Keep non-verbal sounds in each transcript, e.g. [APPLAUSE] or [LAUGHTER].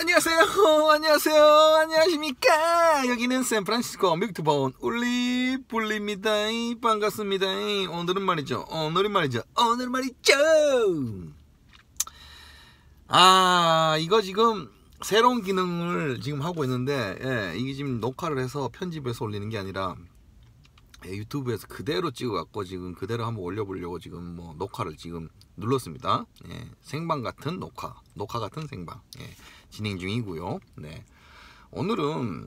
안녕하세요. [LAUGHS] 안녕하세요. 안녕하십니까. 여기는 샌프란시스코 미국투버 울리불리입니다. 반갑습니다. 오늘은 말이죠. 오늘은 말이죠. 오늘 은 말이죠. 아, 이거 지금 새로운 기능을 지금 하고 있는데, 예, 이게 지금 녹화를 해서 편집해서 올리는 게 아니라 예, 유튜브에서 그대로 찍어갖고 지금 그대로 한번 올려보려고 지금 뭐 녹화를 지금 눌렀습니다. 예, 생방 같은 녹화, 녹화 같은 생방. 예. 진행 중이고요. 네. 오늘은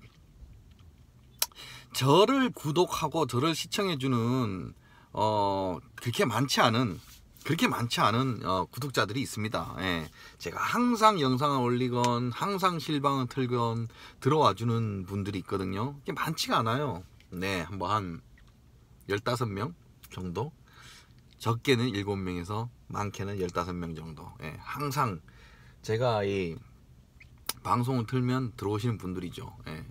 저를 구독하고 저를 시청해주는 어, 그렇게 많지 않은 그렇게 많지 않은 어, 구독자들이 있습니다. 예. 제가 항상 영상을 올리건 항상 실방을 틀건 들어와주는 분들이 있거든요. 이게 많지가 않아요. 네, 뭐한 15명 정도? 적게는 7명에서 많게는 15명 정도. 예. 항상 제가 이 방송을 틀면 들어오시는 분들이죠. 예.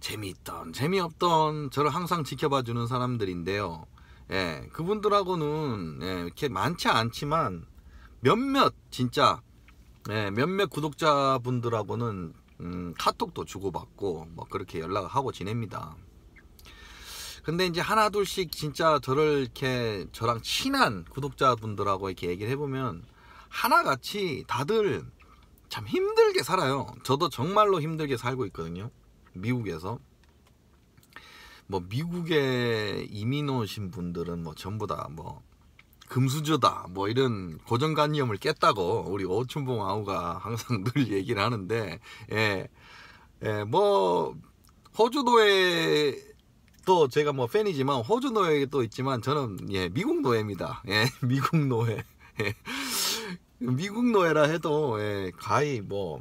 재미있던 재미없던 저를 항상 지켜봐주는 사람들인데요. 예, 그분들하고는 예, 이렇게 많지 않지만 몇몇 진짜 예, 몇몇 구독자분들하고는 음, 카톡도 주고받고 뭐 그렇게 연락을 하고 지냅니다. 근데 이제 하나 둘씩 진짜 저를 이렇게 저랑 친한 구독자분들하고 이렇게 얘기를 해보면 하나같이 다들 참 힘들게 살아요. 저도 정말로 힘들게 살고 있거든요. 미국에서. 뭐 미국에 이민 오신 분들은 뭐 전부 다 뭐 금수저다 뭐 이런 고정관념을 깼다고 우리 오춘봉 아우가 항상 [LAUGHS] 늘 얘기를 하는데 예. 예, 뭐 호주도에 또 제가 뭐 팬이지만 호주 노예도 있지만 저는 예, 미국 노예입니다. 예, [LAUGHS] 미국 노예. 예. 미국 노예라 해도 예, 가히 뭐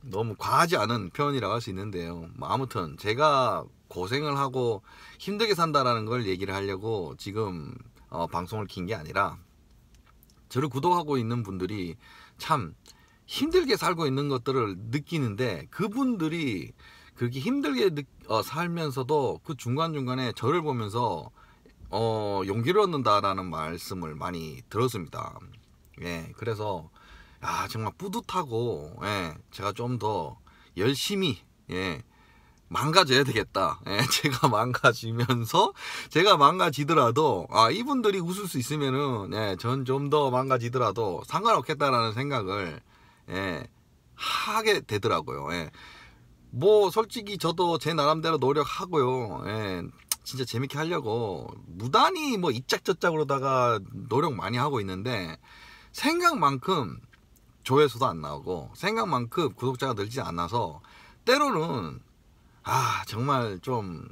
너무 과하지 않은 표현이라고 할 수 있는데요. 뭐 아무튼 제가 고생을 하고 힘들게 산다라는 걸 얘기를 하려고 지금 어, 방송을 킨 게 아니라 저를 구독하고 있는 분들이 참 힘들게 살고 있는 것들을 느끼는데 그분들이 그렇게 힘들게 느, 어, 살면서도 그 중간중간에 저를 보면서 어, 용기를 얻는다라는 말씀을 많이 들었습니다. 예, 그래서 아 정말 뿌듯하고 예, 제가 좀 더 열심히 예, 망가져야 되겠다. 예, [LAUGHS] 제가 망가지면서 제가 망가지더라도 아 이분들이 웃을 수 있으면은 예, 전 좀 더 망가지더라도 상관없겠다라는 생각을 예, 하게 되더라고요. 예. 뭐 솔직히 저도 제 나름대로 노력하고요. 예. 진짜 재밌게 하려고 무단히 뭐 이짝저짝으로다가 노력 많이 하고 있는데 생각만큼 조회수도 안 나오고 생각만큼 구독자가 늘지 않아서 때로는 아 정말 좀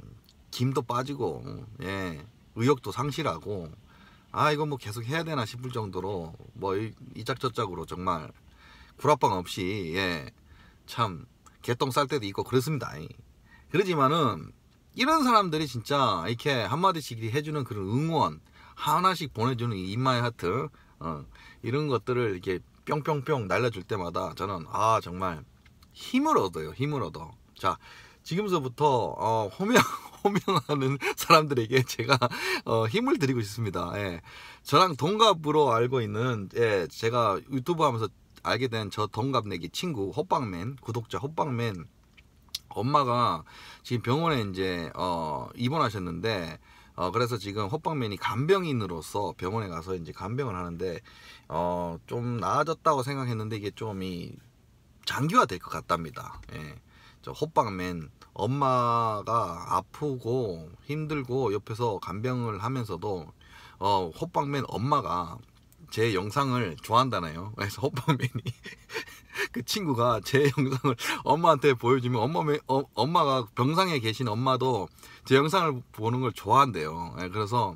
김도 빠지고 예 의욕도 상실하고 아 이거 뭐 계속 해야 되나 싶을 정도로 뭐 이짝저짝으로 정말 구라빵 없이 예참 개똥 쌀 때도 있고 그렇습니다 그러지만은 이런 사람들이 진짜 이렇게 한마디씩 해주는 그런 응원 하나씩 보내주는 이마의 하트 어, 이런 것들을 이렇게 뿅뿅뿅 날려줄 때마다 저는 아 정말 힘을 얻어요 힘을 얻어 자 지금서부터 어, 호명 [LAUGHS] 호명하는 사람들에게 제가 어, 힘을 드리고 싶습니다 예. 저랑 동갑으로 알고 있는 예, 제가 유튜브 하면서 알게 된 저 동갑내기 친구 호빵맨 구독자 호빵맨 엄마가 지금 병원에 이제 어, 입원하셨는데 어, 그래서 지금 헛방면이 간병인으로서 병원에 가서 이제 간병을 하는데 어, 좀 나아졌다고 생각했는데 이게 좀 이 장기화 될 것 같답니다. 예. 저 헛방맨 엄마가 아프고 힘들고 옆에서 간병을 하면서도 어, 헛방맨 엄마가 제 영상을 좋아한다네요. 그래서 헛방맨이 그 친구가 제 [LAUGHS] 영상을 엄마한테 보여주면 엄마, 어, 엄마가 병상에 계신 엄마도 제 영상을 보는 걸 좋아한대요. 예, 그래서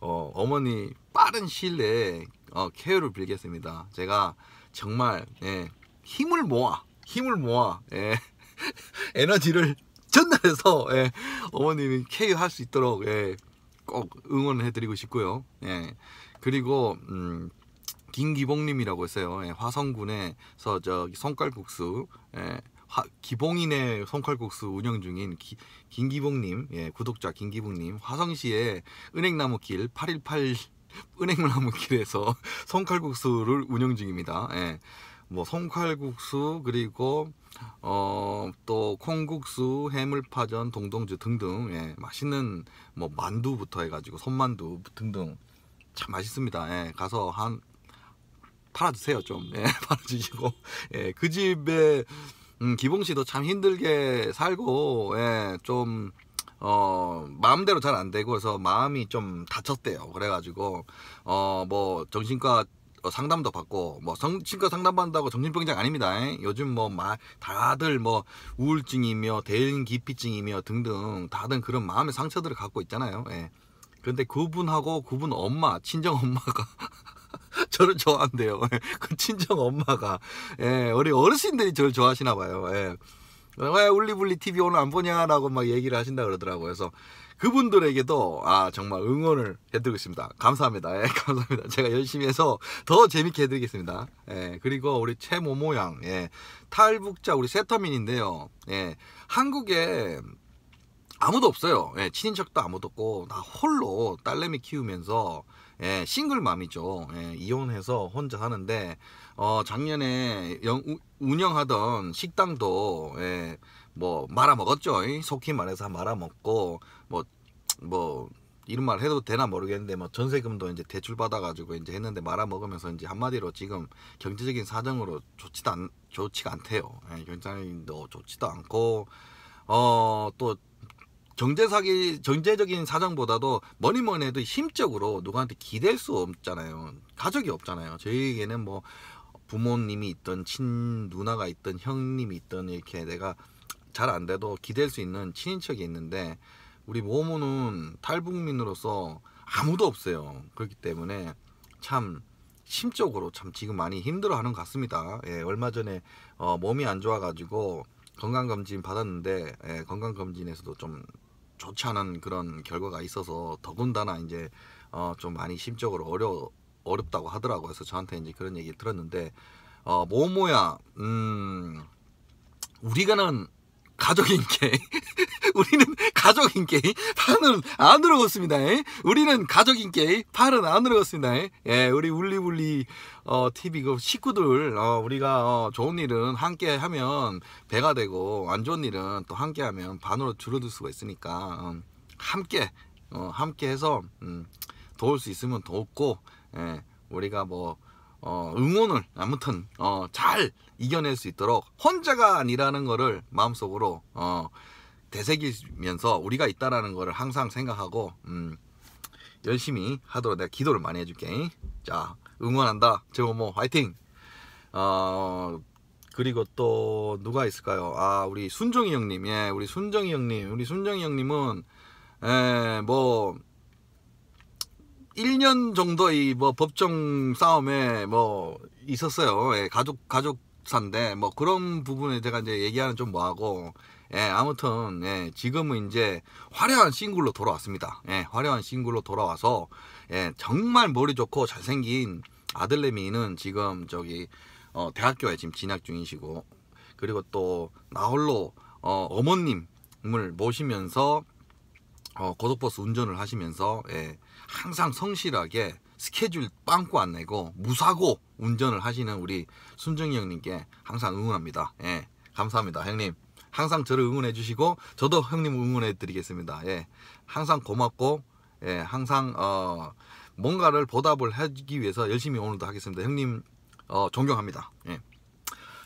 어, 어머니 빠른 시일 내에 어, 케어를 빌겠습니다. 제가 정말 예, 힘을 모아 힘을 모아 예, [LAUGHS] 에너지를 전달해서 예, 어머님이 케어할 수 있도록 예, 꼭 응원해드리고 싶고요. 예, 그리고 음, 김기봉님이라고 했어요. 예, 화성군에서 저손깔국수 예, 화, 기봉인의 손칼국수 운영 중인 기, 김기봉님, 예, 구독자 김기봉님, 화성시의 은행나무길 818 은행나무길에서 손칼국수를 [LAUGHS] 운영 중입니다. 예, 뭐손칼국수 그리고 어, 또 콩국수, 해물파전, 동동주 등등 예, 맛있는 뭐 만두부터 해가지고 손만두 등등 참 맛있습니다. 예, 가서 한 팔아주세요 좀 예, [LAUGHS] 팔아주시고 예, 그 집에 음, 기봉 씨도 참 힘들게 살고 예, 좀 어, 마음대로 잘 안 되고 그래서 마음이 좀 다쳤대요. 그래가지고 어, 뭐 정신과 상담도 받고 뭐 정신과 상담 받는다고 정신병장 아닙니다. 예, 요즘 뭐 마, 다들 뭐 우울증이며 대인기피증이며 등등 다들 그런 마음의 상처들을 갖고 있잖아요. 예. 근데 그분하고 그분 엄마, 친정 엄마가 저를 좋아한대요. [LAUGHS] 그 친정 엄마가. 예, 우리 어르신들이 저를 좋아하시나 봐요. 예. 왜 울리불리 TV 오늘 안 보냐라고 막 얘기를 하신다 그러더라고요. 그래서 그분들에게도 아 정말 응원을 해드리고 있습니다. 감사합니다. 예, [LAUGHS] 감사합니다. 제가 열심히 해서 더 재밌게 해드리겠습니다. 예, 그리고 우리 최모모양 예, 탈북자 우리 세터민인데요. 예, 한국에 아무도 없어요. 예, 친인척도 아무도 없고 나 홀로 딸내미 키우면서 예, 싱글맘이죠. 예, 이혼해서 혼자 하는데 어, 작년에 영, 우, 운영하던 식당도 예, 뭐 말아먹었죠. 이? 속히 말해서 말아먹고 뭐뭐 뭐 이런 말 해도 되나 모르겠는데 뭐 전세금도 이제 대출 받아가지고 이제 했는데 말아먹으면서 이제 한마디로 지금 경제적인 사정으로 좋지도 않, 좋지가 않대요. 예, 경제적인 도 좋지도 않고 어또 경제사기 경제적인 사정보다도 뭐니 뭐니 해도 힘적으로 누구한테 기댈 수 없잖아요. 가족이 없잖아요. 저희에게는 뭐 부모님이 있던 친 누나가 있던 형님이 있던 이렇게 내가 잘 안 돼도 기댈 수 있는 친인척이 있는데 우리 모모는 탈북민으로서 아무도 없어요. 그렇기 때문에 참 심적으로 참 지금 많이 힘들어하는 것 같습니다. 예, 얼마 전에 어, 몸이 안 좋아가지고 건강검진 받았는데 예, 건강검진에서도 좀 좋지 않은 그런 결과가 있어서 더군다나 이제 어, 좀 많이 심적으로 어려 어렵다고 하더라고요. 그래서 저한테 이제 그런 얘기를 들었는데 어, 뭐뭐야 음, 우리가는 가족인 게임 [LAUGHS] 우리는 가족인 게임 팔은 안으로 갔습니다 예? 우리는 가족인 게임 팔은 안으로 갔습니다 예? 예, 우리 울리울리 어, TV 그 식구들 어, 우리가 어, 좋은 일은 함께 하면 배가 되고 안 좋은 일은 또 함께 하면 반으로 줄어들 수가 있으니까 어, 함께 어, 함께 해서 음, 도울 수 있으면 돕고 예, 우리가 뭐 어, 응원을 아무튼 어, 잘 이겨낼 수 있도록 혼자가 아니라는 거를 마음속으로 어, 되새기면서 우리가 있다라는 거를 항상 생각하고 음, 열심히 하도록 내가 기도를 많이 해줄게. 자 응원한다. 제오모 화이팅. 어, 그리고 또 누가 있을까요? 아 우리 순종이 형님, 예, 우리 순종이 형님, 우리 순종이 형님은 에, 예, 뭐 1년 정도 이 뭐 법정 싸움에 뭐 있었어요. 예, 가족 가족사인데 뭐 그런 부분에 제가 이제 얘기하는 좀 뭐하고 예, 아무튼 예, 지금은 이제 화려한 싱글로 돌아왔습니다. 예, 화려한 싱글로 돌아와서 예, 정말 머리 좋고 잘생긴 아들내미는 지금 저기 어, 대학교에 지금 진학 중이시고 그리고 또 나홀로 어, 어머님을 모시면서 어, 고속버스 운전을 하시면서 예, 항상 성실하게 스케줄 빵꾸 안 내고 무사고 운전을 하시는 우리 순정이 형님께 항상 응원합니다. 예. 감사합니다. 형님. 항상 저를 응원해 주시고 저도 형님 응원해 드리겠습니다. 예. 항상 고맙고 예, 항상 어 뭔가를 보답을 하기 위해서 열심히 오늘도 하겠습니다. 형님 어 존경합니다. 예.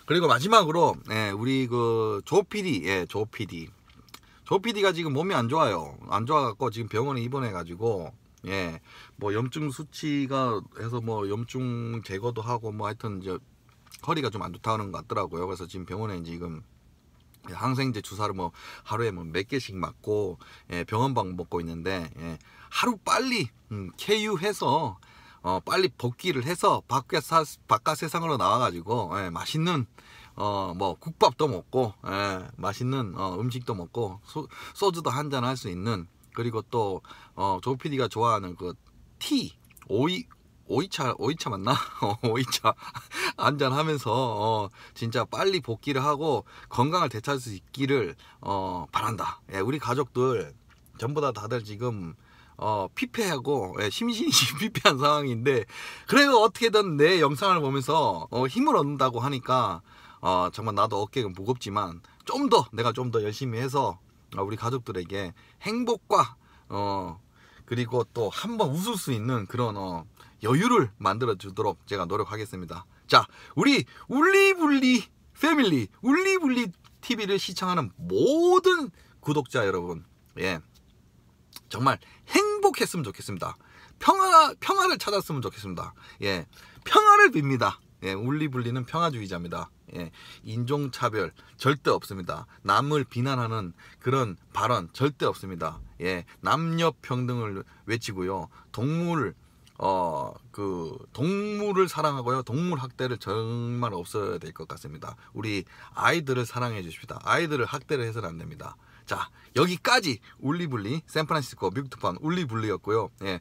그리고 마지막으로 예, 우리 그조피디 예, 조피디조피디가 지금 몸이 안 좋아요. 안 좋아갖고 지금 병원에 입원해가지고 예. 뭐 염증 수치가 해서 뭐 염증 제거도 하고 뭐 하여튼 이제 허리가 좀 안 좋다는 것 같더라고요. 그래서 지금 병원에 지금 항생제 주사를 뭐 하루에 뭐 몇 개씩 맞고 예, 병원방 먹고 있는데 예, 하루 빨리 음, k 유해서 어, 빨리 복귀를 해서 바깥, 사, 바깥 세상으로 나와가지고 예, 맛있는 어, 뭐 국밥도 먹고 예, 맛있는 어, 음식도 먹고 소, 소주도 한잔 할 수 있는 그리고 또 어, 조 PD가 좋아하는 그 티, 오이, 오이차, 오이차 맞나? [LAUGHS] 오이차 [LAUGHS] 안전하면서 어, 진짜 빨리 복귀를 하고 건강을 되찾을 수 있기를 어, 바란다. 예, 우리 가족들 전부 다 다들 지금 어, 피폐하고 예, 심신이 [LAUGHS] 피폐한 상황인데 그래도 어떻게든 내 영상을 보면서 어, 힘을 얻는다고 하니까 어, 정말 나도 어깨가 무겁지만 좀 더 내가 좀 더 열심히 해서 어, 우리 가족들에게 행복과 어 그리고 또 한번 웃을 수 있는 그런 어 여유를 만들어 주도록 제가 노력하겠습니다. 자, 우리 울리불리 패밀리 울리불리 TV를 시청하는 모든 구독자 여러분, 예 정말 행복했으면 좋겠습니다. 평화 평화를 찾았으면 좋겠습니다. 예 평화를 빕니다. 예, 울리불리는 평화주의자입니다. 예, 인종차별 절대 없습니다. 남을 비난하는 그런 발언 절대 없습니다. 예, 남녀평등을 외치고요. 동물 어, 그, 동물을 사랑하고요. 동물 학대를 정말 없어야 될 것 같습니다. 우리 아이들을 사랑해 주십시다. 아이들을 학대를 해서는 안 됩니다. 자, 여기까지 울리불리, 샌프란시스코 뮤트판 울리불리였고요. 예,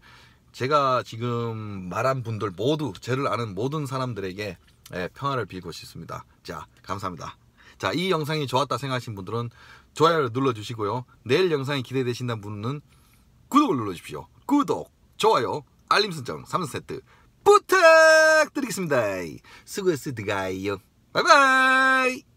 제가 지금 말한 분들 모두 저를 아는 모든 사람들에게 예, 평화를 빌고 싶습니다. 자, 감사합니다. 자, 이 영상이 좋았다 생각하신 분들은 좋아요를 눌러주시고요. 내일 영상이 기대되신다는 분은 구독을 눌러주십시오. 구독, 좋아요, 알림 설정 3선 세트 부탁드리겠습니다. 수고했으드가요 바이바이!